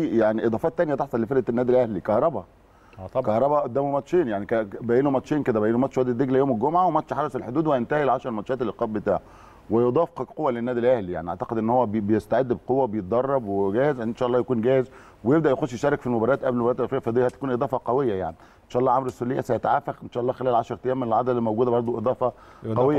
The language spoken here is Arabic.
يعني اضافات ثانيه تحصل لفرقه النادي الاهلي كهربا اه طبعا كهربا قدامه ماتشين يعني باينه ماتشين كده باينه ماتش وادي الدجله يوم الجمعه وماتش حرس الحدود وينتهي ال 10 ماتشات اللقاء بتاعه ويضاف قوه للنادي الاهلي يعني اعتقد ان هو بيستعد بقوه بيتدرب وجاهز ان شاء الله يكون جاهز ويبدا يخش يشارك في المباريات قبل مباريات الافريقيه فدي هتكون اضافه قويه يعني ان شاء الله عمرو السوليه سيتعافى ان شاء الله خلال 10 ايام من العدد اللي موجوده برده اضافه قويه